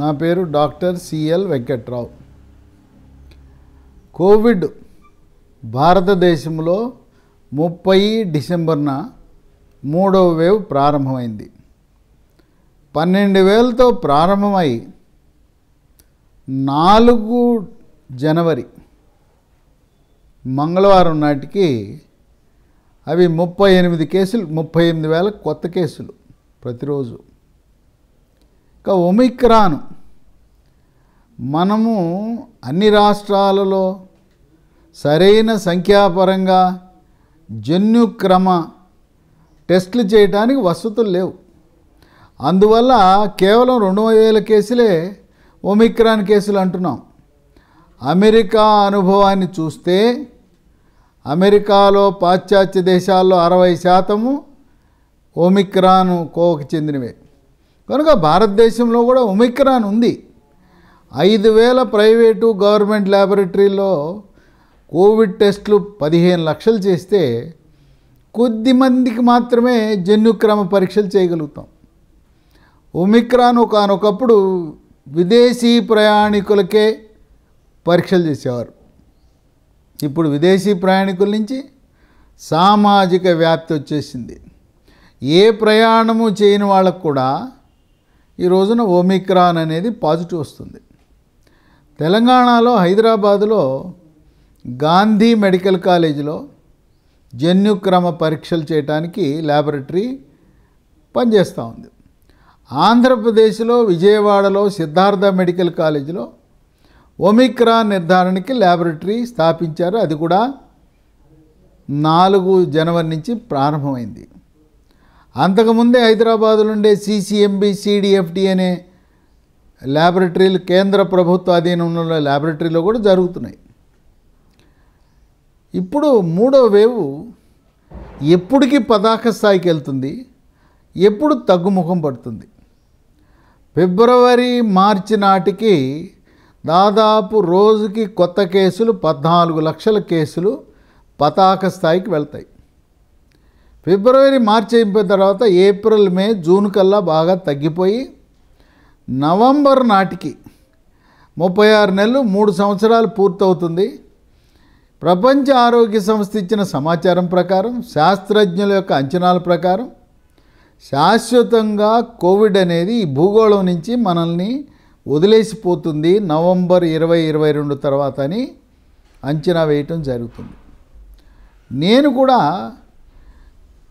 నా పేరు doctor CL Venkatrao Covid భారతదేశంలో ముప్పై డిసెంబర్న మూడవ వేవ్ ప్రారంభమైంది పన్నెండు వేలతో ప్రారంభమై నాలుగు జనవరి మంగళవారం నాటికి అవి ముప్పై ఎనిమిది కేసులు ముప్పై ఎనిమిది వేల కొత్త కేసులు ప్రతిరోజు ఇక ఒమిక్రాన్ మనము అన్ని రాష్ట్రాలలో సరైన సంఖ్యాపరంగా జన్యుక్రమ టెస్టులు చేయడానికి వసతులు లేవు అందువల్ల కేవలం రెండు వేల కేసులే ఒమిక్రాన్ కేసులు అంటున్నాం అమెరికా అనుభవాన్ని చూస్తే అమెరికాలో పాశ్చాత్య దేశాల్లో అరవై శాతము ఒమిక్రాన్ కోవకు చెందినవే కనుక భారతదేశంలో కూడా ఒమిక్రాన్ ఉంది ఐదు వేల ప్రైవేటు గవర్నమెంట్ ల్యాబొరేటరీలో కోవిడ్ టెస్టులు పదిహేను లక్షలు చేస్తే కొద్ది మందికి మాత్రమే జన్యుక్రమ పరీక్షలు చేయగలుగుతాం ఒమిక్రాన్ ఒకనొకప్పుడు విదేశీ ప్రయాణికులకే పరీక్షలు చేసేవారు ఇప్పుడు విదేశీ ప్రయాణికుల నుంచి సామాజిక వ్యాప్తి వచ్చేసింది ఏ ప్రయాణము చేయని వాళ్ళకు కూడా ఈ రోజున ఓమిక్రాన్ అనేది పాజిటివ్ వస్తుంది తెలంగాణలో హైదరాబాదులో గాంధీ మెడికల్ కాలేజీలో జన్యుక్రమ పరీక్షలు చేయడానికి ల్యాబొరేటరీ పనిచేస్తూ ఉంది ఆంధ్రప్రదేశ్లో విజయవాడలో సిద్ధార్థ మెడికల్ కాలేజీలో ఒమిక్రాన్ నిర్ధారణకి ల్యాబొరేటరీ స్థాపించారు అది కూడా నాలుగు జనవరి నుంచి ప్రారంభమైంది అంతకుముందే హైదరాబాదులో ఉండే సిసిఎంబి సిడిఎఫ్టీ అనే ల్యాబొరేటరీలు కేంద్ర ప్రభుత్వ అధీనం ల్యాబొరేటరీలో కూడా జరుగుతున్నాయి ఇప్పుడు మూడో వేవ్ ఎప్పటికీ పతాక స్థాయికి వెళ్తుంది ఎప్పుడు తగ్గుముఖం పడుతుంది ఫిబ్రవరి మార్చి నాటికి దాదాపు రోజుకి కొత్త కేసులు పద్నాలుగు లక్షల కేసులు పతాక స్థాయికి వెళ్తాయి ఫిబ్రవరి మార్చి అయిపోయిన తర్వాత ఏప్రిల్ మే జూన్ కల్లా బాగా తగ్గిపోయి నవంబర్ నాటికి ముప్పై ఆరు నెలలు మూడు సంవత్సరాలు పూర్తవుతుంది ప్రపంచ ఆరోగ్య సంస్థ ఇచ్చిన సమాచారం ప్రకారం శాస్త్రజ్ఞుల యొక్క అంచనాల ప్రకారం శాశ్వతంగా కోవిడ్ అనేది ఈ భూగోళం నుంచి మనల్ని వదిలేసిపోతుంది నవంబర్ ఇరవై ఇరవై రెండు తర్వాత అని అంచనా వేయటం జరుగుతుంది నేను కూడా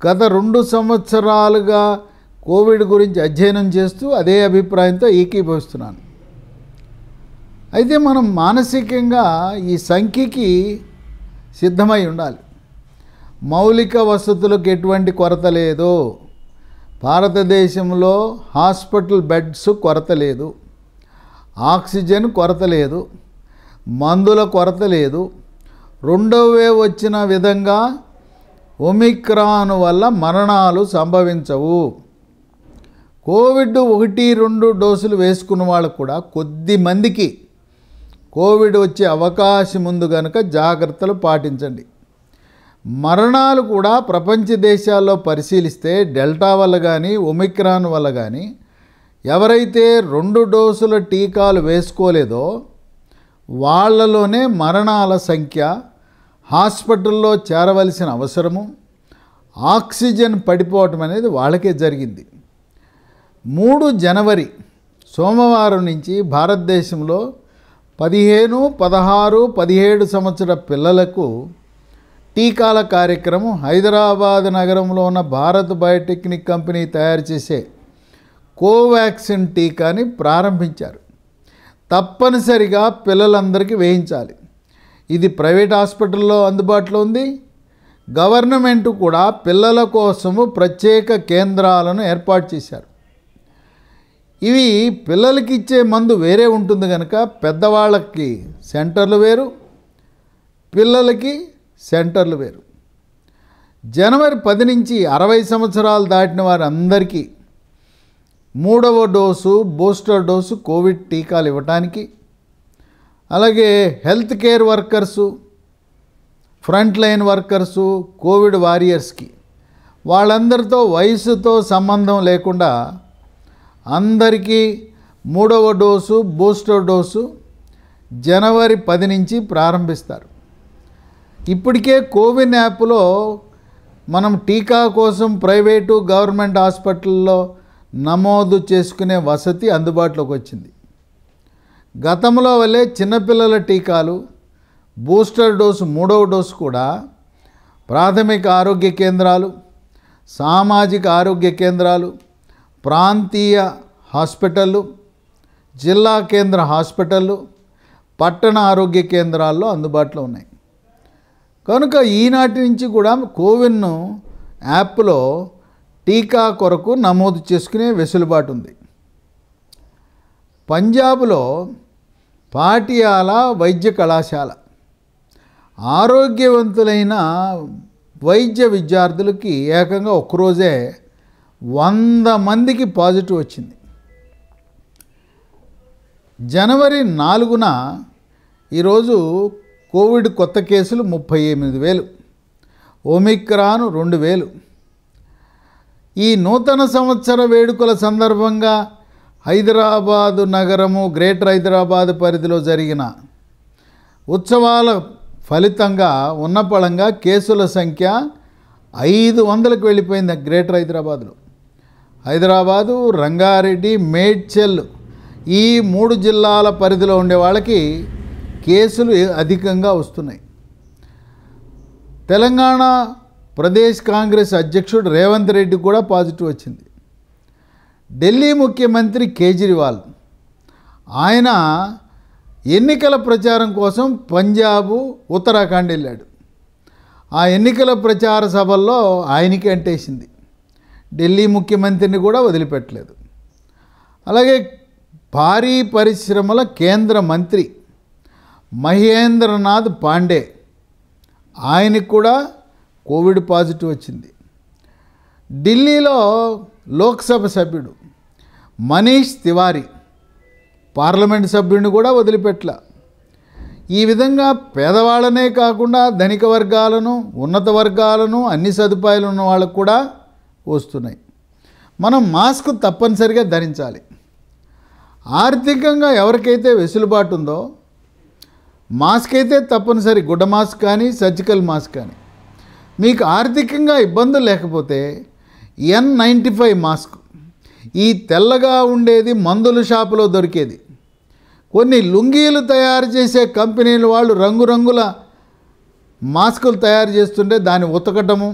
గత రెండు సంవత్సరాలుగా కోవిడ్ గురించి అధ్యయనం చేస్తూ అదే అభిప్రాయంతో ఏకీభవిస్తున్నాను అయితే మనం మానసికంగా ఈ సంఖ్యకి సిద్ధమై ఉండాలి మౌలిక వసతులకు ఎటువంటి కొరత లేదు భారతదేశంలో హాస్పిటల్ బెడ్స్ కొరత లేదు ఆక్సిజన్ కొరత లేదు మందుల కొరత లేదు రెండవ వచ్చిన విధంగా ఒమిక్రాన్ వల్ల మరణాలు సంభవించవు కోవిడ్ ఒకటి రెండు డోసులు వేసుకున్న వాళ్ళు కూడా కొద్ది మందికి కోవిడ్ వచ్చే అవకాశం ముందు కనుక జాగ్రత్తలు పాటించండి మరణాలు కూడా ప్రపంచ దేశాల్లో పరిశీలిస్తే డెల్టా వల్ల కానీ ఒమిక్రాన్ వల్ల కానీ ఎవరైతే రెండు డోసుల టీకాలు వేసుకోలేదో వాళ్ళలోనే మరణాల సంఖ్య హాస్పిటల్లో చేరవలసిన అవసరము ఆక్సిజన్ పడిపోవటం అనేది వాళ్ళకే జరిగింది మూడు జనవరి సోమవారం నుంచి భారతదేశంలో పదిహేను పదహారు పదిహేడు సంవత్సర పిల్లలకు టీకాల కార్యక్రమం హైదరాబాద్ నగరంలో ఉన్న భారత్ బయోటెక్నిక్ కంపెనీ తయారు చేసే కోవాక్సిన్ టీకాని ప్రారంభించారు తప్పనిసరిగా పిల్లలందరికీ వేయించాలి ఇది ప్రైవేట్ హాస్పిటల్లో అందుబాటులో ఉంది గవర్నమెంట్ కూడా పిల్లల కోసము ప్రత్యేక కేంద్రాలను ఏర్పాటు చేశారు ఇవి పిల్లలకి ఇచ్చే మందు వేరే ఉంటుంది కనుక పెద్దవాళ్ళకి సెంటర్లు వేరు పిల్లలకి సెంటర్లు వేరు జనవరి పది నుంచి అరవై సంవత్సరాలు దాటిన వారందరికీ మూడవ డోసు బూస్టర్ డోసు కోవిడ్ టీకాలు ఇవ్వటానికి అలాగే health care workers front line workers Covid వారియర్స్కి వాళ్ళందరితో వయసుతో సంబంధం లేకుండా అందరికీ మూడవ డోసు బూస్టర్ డోసు జనవరి పది నుంచి ప్రారంభిస్తారు ఇప్పటికే కోవిన్ యాప్లో మనం టీకా కోసం ప్రైవేటు గవర్నమెంట్ హాస్పిటల్లో నమోదు చేసుకునే వసతి అందుబాటులోకి వచ్చింది గతంలో వల్లే చిన్నపిల్లల టీకాలు బూస్టర్ డోసు మూడవ డోసు కూడా ప్రాథమిక ఆరోగ్య కేంద్రాలు సామాజిక ఆరోగ్య కేంద్రాలు ప్రాంతీయ హాస్పిటళ్ళు జిల్లా కేంద్ర హాస్పిటళ్ళు పట్టణ ఆరోగ్య కేంద్రాల్లో అందుబాటులో ఉన్నాయి కనుక ఈనాటి నుంచి కూడా కోవిన్ యాప్లో టీకా కొరకు నమోదు చేసుకునే వెసులుబాటు ఉంది పంజాబ్లో పాటియాల వైద్య కళాశాల ఆరోగ్యవంతులైన వైద్య విద్యార్థులకి ఏకంగా ఒక్కరోజే వంద మందికి పాజిటివ్ వచ్చింది జనవరి నాలుగున ఈరోజు కోవిడ్ కొత్త కేసులు ముప్పై ఎనిమిది వేలు ఒమిక్రాన్ రెండు వేలు ఈ నూతన సంవత్సర వేడుకల సందర్భంగా హైదరాబాదు నగరము గ్రేటర్ హైదరాబాద్ పరిధిలో జరిగిన ఉత్సవాల ఫలితంగా ఉన్నపళంగా కేసుల సంఖ్య ఐదు వందలకు వెళ్ళిపోయింది గ్రేటర్ హైదరాబాద్లో హైదరాబాదు రంగారెడ్డి మేడ్చల్ ఈ మూడు జిల్లాల పరిధిలో ఉండే వాళ్ళకి కేసులు అధికంగా వస్తున్నాయి తెలంగాణ ప్రదేశ్ కాంగ్రెస్ అధ్యక్షుడు రేవంత్ రెడ్డి కూడా పాజిటివ్ వచ్చింది ఢిల్లీ ముఖ్యమంత్రి కేజ్రీవాల్ ఆయన ఎన్నికల ప్రచారం కోసం పంజాబ్ ఉత్తరాఖండ్ వెళ్ళాడు ఆ ఎన్నికల ప్రచార సభల్లో ఆయనకి అంటేసింది ఢిల్లీ ముఖ్యమంత్రిని కూడా వదిలిపెట్టలేదు అలాగే భారీ పరిశ్రమల కేంద్ర మంత్రి మహేంద్రనాథ్ పాండే ఆయనకు కూడా కోవిడ్ పాజిటివ్ వచ్చింది ఢిల్లీలో లోక్సభ సభ్యుడు మనీష్ తివారీ పార్లమెంట్ సభ్యుడిని కూడా వదిలిపెట్ల ఈ విధంగా పేదవాళ్ళనే కాకుండా ధనిక వర్గాలను ఉన్నత వర్గాలను అన్ని సదుపాయాలు ఉన్న వాళ్ళకు కూడా వస్తున్నాయి మనం మాస్క్ తప్పనిసరిగా ధరించాలి ఆర్థికంగా ఎవరికైతే వెసులుబాటు ఉందో మాస్క్ అయితే తప్పనిసరి గుడ్డ మాస్క్ కానీ సర్జికల్ మాస్క్ కానీ మీకు ఆర్థికంగా ఇబ్బందులు లేకపోతే ఎన్ నైంటీ ఫైవ్ మాస్క్ ఈ తెల్లగా ఉండేది మందుల షాపులో దొరికేది కొన్ని లుంగీలు తయారు చేసే కంపెనీల వాళ్ళు రంగురంగుల మాస్కులు తయారు చేస్తుంటే దాన్ని ఉతకటము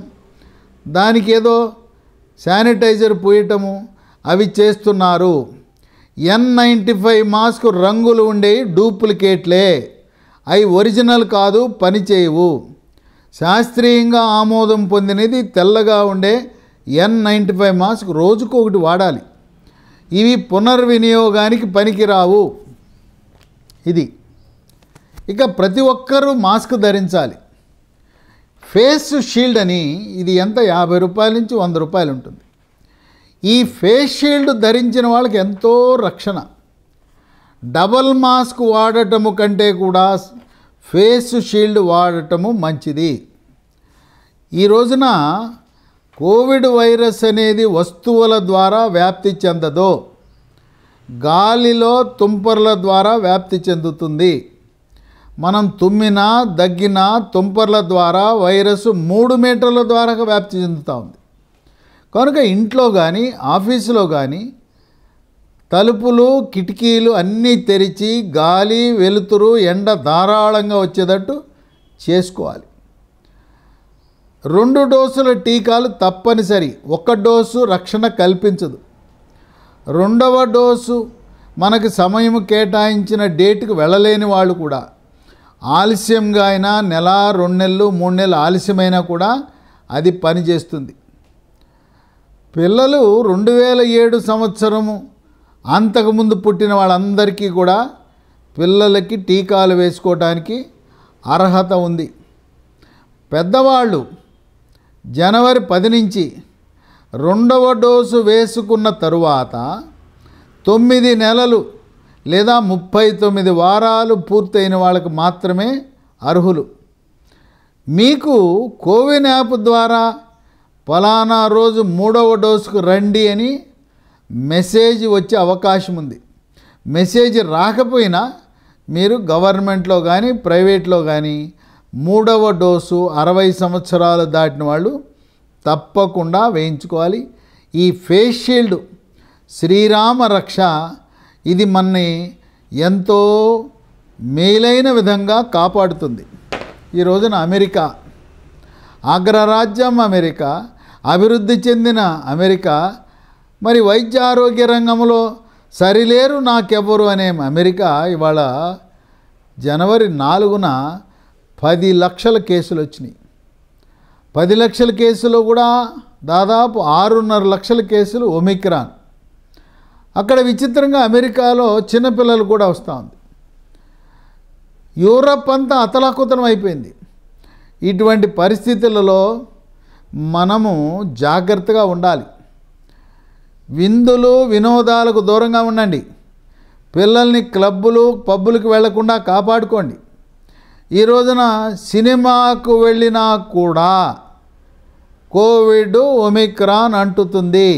దానికి ఏదో శానిటైజర్ పూయటము అవి చేస్తున్నారు ఎన్ నైంటీ ఫైవ్ మాస్క్ రంగులు ఉండేవి డూప్లికేట్లే అవి ఒరిజినల్ కాదు పనిచేయవు శాస్త్రీయంగా ఆమోదం పొందినది తెల్లగా ఉండే ఎన్ నైంటీ ఫైవ్ మాస్క్ రోజుకు ఒకటి వాడాలి ఇవి పునర్వినియోగానికి పనికిరావు ఇది ఇక ప్రతి ఒక్కరూ మాస్క్ ధరించాలి ఫేస్ షీల్డ్ అని ఇది ఎంత యాభై రూపాయల నుంచి వంద రూపాయలు ఉంటుంది ఈ ఫేస్ షీల్డ్ ధరించిన వాళ్ళకి ఎంతో రక్షణ డబల్ మాస్క్ వాడటము కంటే కూడా ఫేస్ షీల్డ్ వాడటము మంచిది ఈ రోజున కోవిడ్ వైరస్ అనేది వస్తువుల ద్వారా వ్యాప్తి చెందదు గాలిలో తుంపర్ల ద్వారా వ్యాప్తి చెందుతుంది మనం తుమ్మినా దగ్గినా తుంపర్ల ద్వారా వైరస్ మూడు మీటర్ల ద్వారా వ్యాప్తి చెందుతూ ఉంది కనుక ఇంట్లో కానీ ఆఫీసులో కానీ తలుపులు కిటికీలు అన్నీ తెరిచి గాలి వెలుతురు ఎండ ధారాళంగా వచ్చేటట్టు చేసుకోవాలి రెండు డోసుల టీకాలు తప్పనిసరి ఒక డోసు రక్షణ కల్పించదు రెండవ డోసు మనకు సమయం కేటాయించిన డేట్కి వెళ్ళలేని వాళ్ళు కూడా ఆలస్యంగా అయినా నెల రెండు నెలలు మూడు నెలలు ఆలస్యమైనా కూడా అది పనిచేస్తుంది పిల్లలు రెండు వేల ఏడు సంవత్సరము అంతకుముందు పుట్టిన వాళ్ళందరికీ కూడా పిల్లలకి టీకాలు వేసుకోవటానికి అర్హత ఉంది పెద్దవాళ్ళు జనవరి పది నుంచి రెండవ డోసు వేసుకున్న తరువాత తొమ్మిది నెలలు లేదా ముప్పై తొమ్మిది వారాలు పూర్తయిన వాళ్ళకు మాత్రమే అర్హులు మీకు కోవిన్ యాప్ ద్వారా ఫలానా రోజు మూడవ డోసుకు రండి అని మెసేజ్ వచ్చే అవకాశం ఉంది మెసేజ్ రాకపోయినా మీరు గవర్నమెంట్లో కానీ ప్రైవేట్లో కానీ మూడవ డోసు అరవై సంవత్సరాలు దాటిన వాళ్ళు తప్పకుండా వేయించుకోవాలి ఈ ఫేస్ షీల్డ్ శ్రీరామ రక్ష ఇది మనని ఎంతో మేలైన విధంగా కాపాడుతుంది ఈ రోజున అమెరికా అగ్రరాజ్యం అమెరికా అభివృద్ధి చెందిన అమెరికా మరి వైద్య ఆరోగ్య రంగంలో సరిలేరు నాకెవ్వరు అనే అమెరికా ఇవాళ జనవరి నాలుగున పది లక్షల కేసులు వచ్చినాయి పది లక్షల కేసులో కూడా దాదాపు ఆరున్నర లక్షల కేసులు ఒమిక్రాన్ అక్కడ విచిత్రంగా అమెరికాలో చిన్నపిల్లలు కూడా వస్తూ ఉంది యూరప్ అంతా అతలాకుతలం అయిపోయింది ఇటువంటి పరిస్థితులలో మనము జాగ్రత్తగా ఉండాలి విందులు వినోదాలకు దూరంగా ఉండండి పిల్లల్ని క్లబ్బులు పబ్బులకు వెళ్లకుండా కాపాడుకోండి ఈ రోజున సినిమాకు వెళ్ళినా కూడా కోవిడ్ ఒమిక్రాన్ అంటుతుంది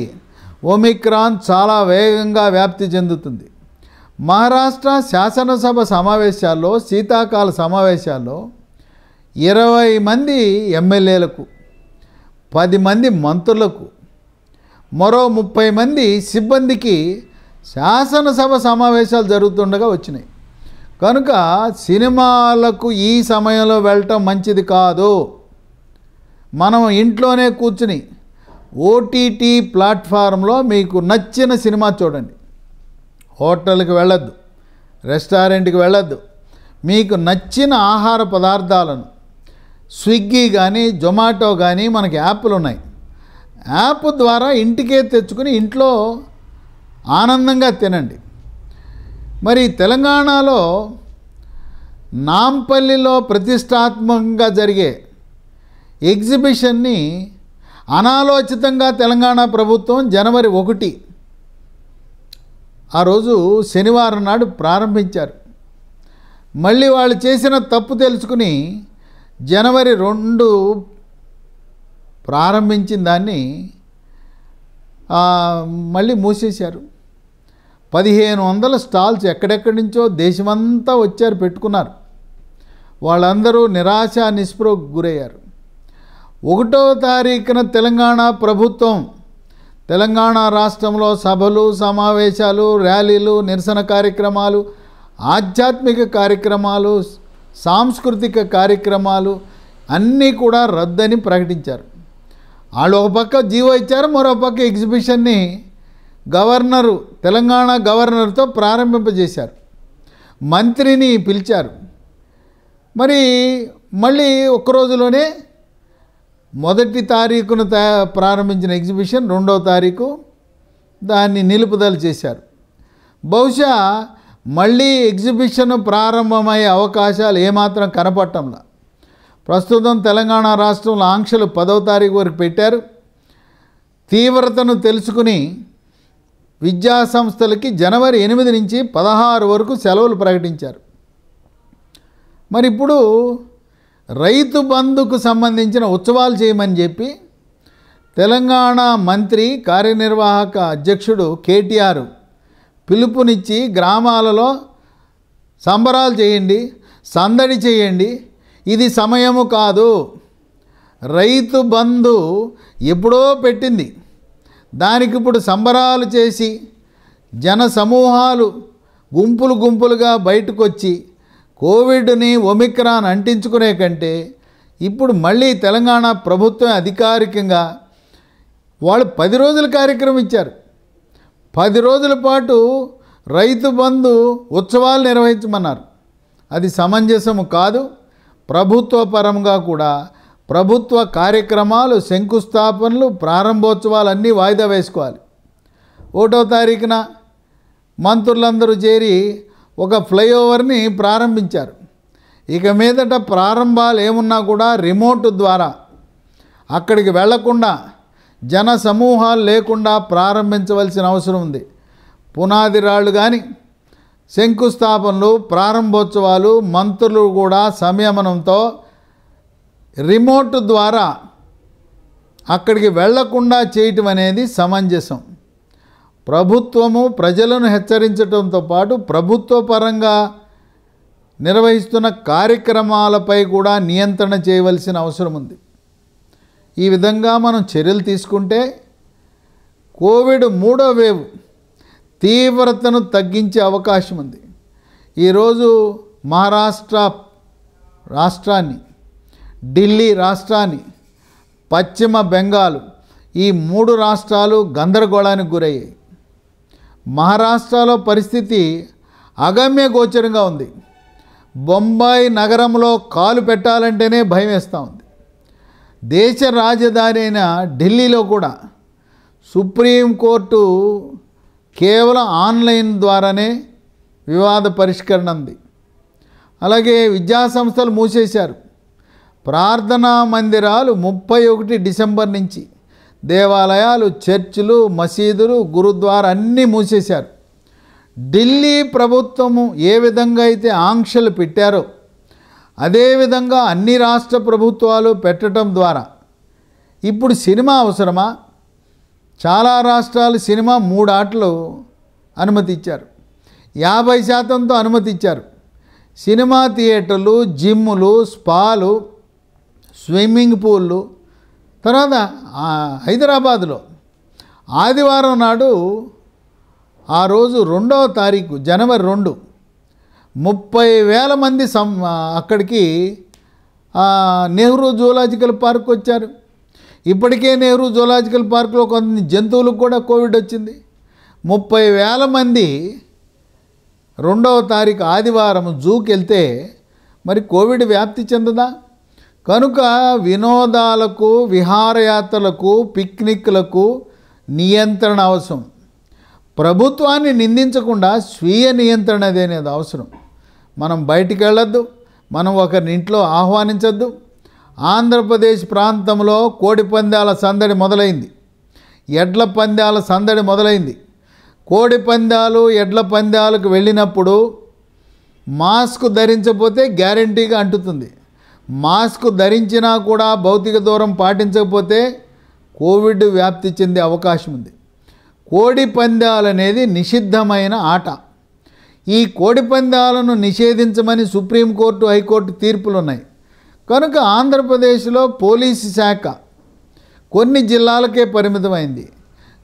ఒమిక్రాన్ చాలా వేగంగా వ్యాప్తి చెందుతుంది మహారాష్ట్ర శాసనసభ సమావేశాల్లో శీతాకాల సమావేశాల్లో ఇరవై మంది ఎమ్మెల్యేలకు పది మంది మంత్రులకు మరో ముప్పై మంది సిబ్బందికి శాసనసభ సమావేశాలు జరుగుతుండగా వచ్చినాయి కనుక సినిమాలకు ఈ సమయంలో వెళ్ళటం మంచిది కాదు మనం ఇంట్లోనే కూర్చుని ఓటీటీ ప్లాట్ఫారంలో మీకు నచ్చిన సినిమా చూడండి హోటల్కి వెళ్ళొద్దు రెస్టారెంట్కి వెళ్ళద్దు మీకు నచ్చిన ఆహార పదార్థాలను స్విగ్గీ కానీ జొమాటో కానీ మనకి యాప్లు ఉన్నాయి యాప్ ద్వారా ఇంటికే తెచ్చుకుని ఇంట్లో ఆనందంగా తినండి మరి తెలంగాణలో నాంపల్లిలో ప్రతిష్టాత్మకంగా జరిగే ఎగ్జిబిషన్ని అనాలోచితంగా తెలంగాణ ప్రభుత్వం జనవరి ఒకటి ఆ రోజు శనివారం నాడు ప్రారంభించారు మళ్ళీ వాళ్ళు చేసిన తప్పు తెలుసుకుని జనవరి రెండు ప్రారంభించిన దాన్ని మళ్ళీ మూసేశారు పదిహేను వందల స్టాల్స్ ఎక్కడెక్కడి నుంచో దేశమంతా వచ్చారు పెట్టుకున్నారు వాళ్ళందరూ నిరాశ నిస్పృహకు గురయ్యారు ఒకటో తారీఖున తెలంగాణ ప్రభుత్వం తెలంగాణ రాష్ట్రంలో సభలు సమావేశాలు ర్యాలీలు నిరసన కార్యక్రమాలు ఆధ్యాత్మిక కార్యక్రమాలు సాంస్కృతిక కార్యక్రమాలు అన్నీ కూడా రద్దని ప్రకటించారు వాళ్ళు ఒక పక్క జీవో ఇచ్చారు మరో పక్క ఎగ్జిబిషన్ని గవర్నరు తెలంగాణ గవర్నర్తో ప్రారంభింపజేశారు మంత్రిని పిలిచారు మరి మళ్ళీ ఒక్క రోజులోనే మొదటి తారీఖును ప్రారంభించిన ఎగ్జిబిషన్ రెండవ తారీఖు దాన్ని నిలుపుదల చేశారు బహుశా మళ్ళీ ఎగ్జిబిషన్ ప్రారంభమయ్యే అవకాశాలు ఏమాత్రం కనపడటంలా ప్రస్తుతం తెలంగాణ రాష్ట్రంలో ఆంక్షలు పదవ తారీఖు వరకు పెట్టారు తీవ్రతను తెలుసుకుని విద్యా సంస్థలకి జనవరి ఎనిమిది నుంచి పదహారు వరకు సెలవులు ప్రకటించారు మరి ఇప్పుడు రైతు బంధుకు సంబంధించిన ఉత్సవాలు చేయమని చెప్పి తెలంగాణ మంత్రి కార్యనిర్వాహక అధ్యక్షుడు కేటీఆర్ పిలుపునిచ్చి గ్రామాలలో సంబరాలు చేయండి సందడి చేయండి ఇది సమయము కాదు రైతు బంధు ఎప్పుడో పెట్టింది దానికి ఇప్పుడు సంబరాలు చేసి జన సమూహాలు గుంపులు గుంపులుగా బయటకొచ్చి కోవిడ్ని ఒమిక్రాన్ అంటించుకునే కంటే ఇప్పుడు మళ్ళీ తెలంగాణ ప్రభుత్వం అధికారికంగా వాళ్ళు పది రోజుల కార్యక్రమం ఇచ్చారు పది రోజుల పాటు రైతు బంధు ఉత్సవాలు నిర్వహించమన్నారు అది సమంజసము కాదు ప్రభుత్వపరంగా కూడా ప్రభుత్వ కార్యక్రమాలు శంకుస్థాపనలు ప్రారంభోత్సవాలన్నీ వాయిదా వేసుకోవాలి ఒకటో తారీఖున మంత్రులందరూ చేరి ఒక ఫ్లైఓవర్ని ప్రారంభించారు ఇక మీదట ప్రారంభాలు ఏమున్నా కూడా రిమోట్ ద్వారా అక్కడికి వెళ్లకుండా జన సమూహాలు లేకుండా ప్రారంభించవలసిన అవసరం ఉంది పునాది రాళ్ళు కానీ శంకుస్థాపనలు ప్రారంభోత్సవాలు మంత్రులు కూడా సంయమనంతో రిమోట్ ద్వారా అక్కడికి వెళ్లకుండా చేయటం అనేది సమంజసం ప్రభుత్వము ప్రజలను హెచ్చరించడంతో పాటు ప్రభుత్వ పరంగా నిర్వహిస్తున్న కార్యక్రమాలపై కూడా నియంత్రణ చేయవలసిన అవసరం ఉంది ఈ విధంగా మనం చర్యలు తీసుకుంటే కోవిడ్ మూడో వేవ్ తీవ్రతను తగ్గించే అవకాశం ఉంది ఈరోజు మహారాష్ట్ర రాష్ట్రాన్ని ఢిల్లీ రాష్ట్రాన్ని పశ్చిమ బెంగాల్ ఈ మూడు రాష్ట్రాలు గందరగోళానికి గురయ్యాయి మహారాష్ట్రలో పరిస్థితి అగమ్య గోచరంగా ఉంది బొంబాయి నగరంలో కాలు పెట్టాలంటేనే భయం వేస్తూ ఉంది దేశ రాజధాని అయిన ఢిల్లీలో కూడా సుప్రీంకోర్టు కేవలం ఆన్లైన్ ద్వారానే వివాద పరిష్కరణ ఉంది అలాగే విద్యాసంస్థలు మూసేశారు ప్రార్థనా మందిరాలు ముప్పై ఒకటి డిసెంబర్ నుంచి దేవాలయాలు చర్చిలు మసీదులు గురుద్వారా అన్నీ మూసేశారు ఢిల్లీ ప్రభుత్వము ఏ విధంగా అయితే ఆంక్షలు పెట్టారో అదేవిధంగా అన్ని రాష్ట్ర ప్రభుత్వాలు పెట్టడం ద్వారా ఇప్పుడు సినిమా అవసరమా చాలా రాష్ట్రాలు సినిమా మూడు ఆటలు అనుమతి ఇచ్చారు యాభై శాతంతో అనుమతి ఇచ్చారు సినిమా థియేటర్లు జిమ్ములు స్పాలు స్విమ్మింగ్ పూళ్ళు తర్వాత హైదరాబాద్లో ఆదివారం నాడు ఆ రోజు రెండవ తారీఖు జనవరి రెండు ముప్పై వేల మంది సం అక్కడికి నెహ్రూ జూలాజికల్ పార్క్ వచ్చారు ఇప్పటికే నెహ్రూ జూలాజికల్ పార్క్లో కొన్ని జంతువులకు కూడా కోవిడ్ వచ్చింది ముప్పై వేల మంది రెండవ తారీఖు ఆదివారం జూకి వెళ్తే మరి కోవిడ్ వ్యాప్తి చెందదా కనుక వినోదాలకు విహారయాత్రలకు పిక్నిక్లకు నియంత్రణ అవసరం ప్రభుత్వాన్ని నిందించకుండా స్వీయ నియంత్రణ అనేది అవసరం మనం బయటికి వెళ్ళొద్దు మనం ఒకరిని ఇంట్లో ఆహ్వానించద్దు ఆంధ్రప్రదేశ్ ప్రాంతంలో కోడి పందాల సందడి మొదలైంది ఎడ్ల పందాల సందడి మొదలైంది కోడి పందాలు ఎడ్ల పందాలకు వెళ్ళినప్పుడు మాస్క్ ధరించపోతే గ్యారంటీగా అంటుతుంది మాస్క్ ధరించినా కూడా భౌతిక దూరం పాటించకపోతే కోవిడ్ వ్యాప్తి చెందే అవకాశం ఉంది కోడి అనేది నిషిద్ధమైన ఆట ఈ కోడి పందాలను నిషేధించమని సుప్రీంకోర్టు హైకోర్టు తీర్పులు ఉన్నాయి కనుక ఆంధ్రప్రదేశ్లో పోలీసు శాఖ కొన్ని జిల్లాలకే పరిమితమైంది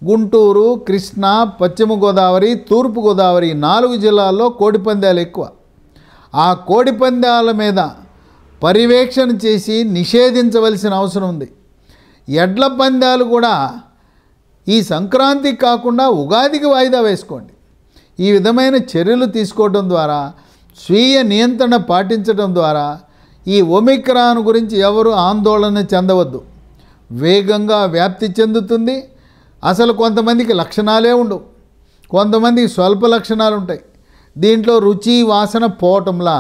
గుంటూరు కృష్ణా పశ్చిమ గోదావరి తూర్పుగోదావరి నాలుగు జిల్లాల్లో కోడిపందాలు ఎక్కువ ఆ కోడిపందాల మీద పర్యవేక్షణ చేసి నిషేధించవలసిన అవసరం ఉంది ఎడ్ల పందాలు కూడా ఈ సంక్రాంతికి కాకుండా ఉగాదికి వాయిదా వేసుకోండి ఈ విధమైన చర్యలు తీసుకోవడం ద్వారా స్వీయ నియంత్రణ పాటించడం ద్వారా ఈ ఒమిక్రాన్ గురించి ఎవరు ఆందోళన చెందవద్దు వేగంగా వ్యాప్తి చెందుతుంది అసలు కొంతమందికి లక్షణాలే ఉండవు కొంతమందికి స్వల్ప లక్షణాలు ఉంటాయి దీంట్లో రుచి వాసన పోవటంలా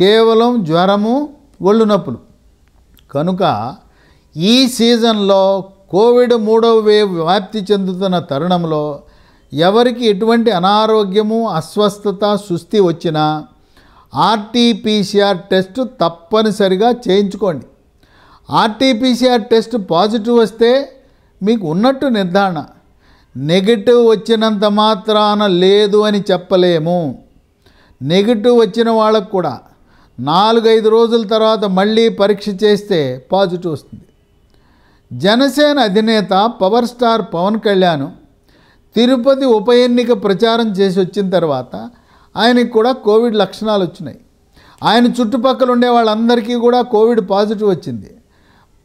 కేవలం జ్వరము ఒళ్ళు నొప్పులు కనుక ఈ సీజన్లో కోవిడ్ మూడవ వేవ్ వ్యాప్తి చెందుతున్న తరుణంలో ఎవరికి ఎటువంటి అనారోగ్యము అస్వస్థత సుస్థి వచ్చినా ఆర్టీపీసీఆర్ టెస్ట్ తప్పనిసరిగా చేయించుకోండి ఆర్టీపీసీఆర్ టెస్ట్ పాజిటివ్ వస్తే మీకు ఉన్నట్టు నిర్ధారణ నెగిటివ్ వచ్చినంత మాత్రాన లేదు అని చెప్పలేము నెగిటివ్ వచ్చిన వాళ్ళకు కూడా నాలుగైదు రోజుల తర్వాత మళ్ళీ పరీక్ష చేస్తే పాజిటివ్ వస్తుంది జనసేన అధినేత పవర్ స్టార్ పవన్ కళ్యాణ్ తిరుపతి ఉప ఎన్నిక ప్రచారం చేసి వచ్చిన తర్వాత ఆయనకి కూడా కోవిడ్ లక్షణాలు వచ్చినాయి ఆయన చుట్టుపక్కల ఉండే వాళ్ళందరికీ కూడా కోవిడ్ పాజిటివ్ వచ్చింది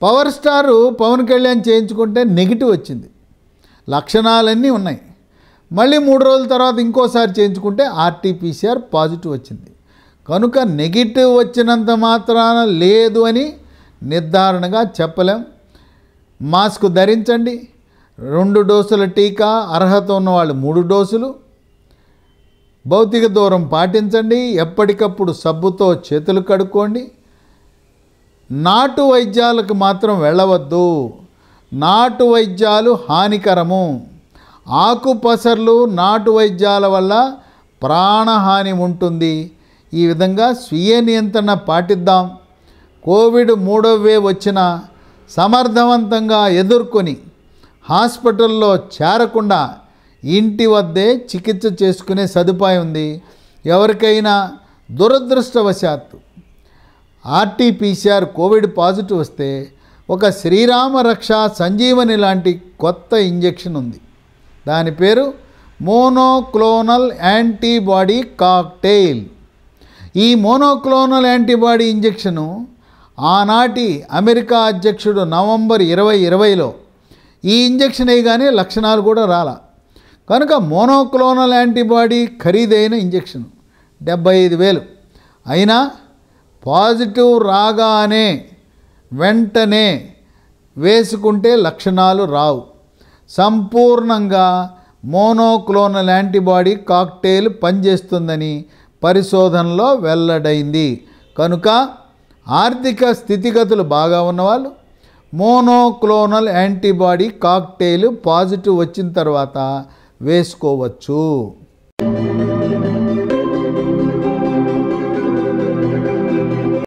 పవర్ స్టారు పవన్ కళ్యాణ్ చేయించుకుంటే నెగిటివ్ వచ్చింది లక్షణాలన్నీ ఉన్నాయి మళ్ళీ మూడు రోజుల తర్వాత ఇంకోసారి చేయించుకుంటే ఆర్టీపీసీఆర్ పాజిటివ్ వచ్చింది కనుక నెగిటివ్ వచ్చినంత మాత్రాన లేదు అని నిర్ధారణగా చెప్పలేం మాస్క్ ధరించండి రెండు డోసుల టీకా అర్హత ఉన్నవాళ్ళు మూడు డోసులు భౌతిక దూరం పాటించండి ఎప్పటికప్పుడు సబ్బుతో చేతులు కడుక్కోండి నాటు వైద్యాలకు మాత్రం వెళ్ళవద్దు నాటు వైద్యాలు హానికరము ఆకుపసర్లు నాటు వైద్యాల వల్ల ప్రాణహాని ఉంటుంది ఈ విధంగా స్వీయ నియంత్రణ పాటిద్దాం కోవిడ్ మూడవ వేవ్ వచ్చిన సమర్థవంతంగా ఎదుర్కొని హాస్పిటల్లో చేరకుండా ఇంటి వద్దే చికిత్స చేసుకునే సదుపాయం ఉంది ఎవరికైనా దురదృష్టవశాత్తు ఆర్టీపీసీఆర్ కోవిడ్ పాజిటివ్ వస్తే ఒక శ్రీరామ రక్ష సంజీవని లాంటి కొత్త ఇంజెక్షన్ ఉంది దాని పేరు మోనోక్లోనల్ యాంటీబాడీ కాక్టెయిల్ ఈ మోనోక్లోనల్ యాంటీబాడీ ఇంజెక్షను ఆనాటి అమెరికా అధ్యక్షుడు నవంబర్ ఇరవై ఇరవైలో ఈ ఇంజెక్షన్ వేయగానే లక్షణాలు కూడా రాల కనుక మోనోక్లోనల్ యాంటీబాడీ ఖరీదైన ఇంజెక్షన్ డెబ్బై ఐదు వేలు అయినా పాజిటివ్ రాగానే వెంటనే వేసుకుంటే లక్షణాలు రావు సంపూర్ణంగా మోనోక్లోనల్ యాంటీబాడీ కాక్టెయిల్ పనిచేస్తుందని పరిశోధనలో వెల్లడైంది కనుక ఆర్థిక స్థితిగతులు బాగా ఉన్నవాళ్ళు మోనోక్లోనల్ యాంటీబాడీ కాక్టెయిల్ పాజిటివ్ వచ్చిన తర్వాత వేసుకోవచ్చు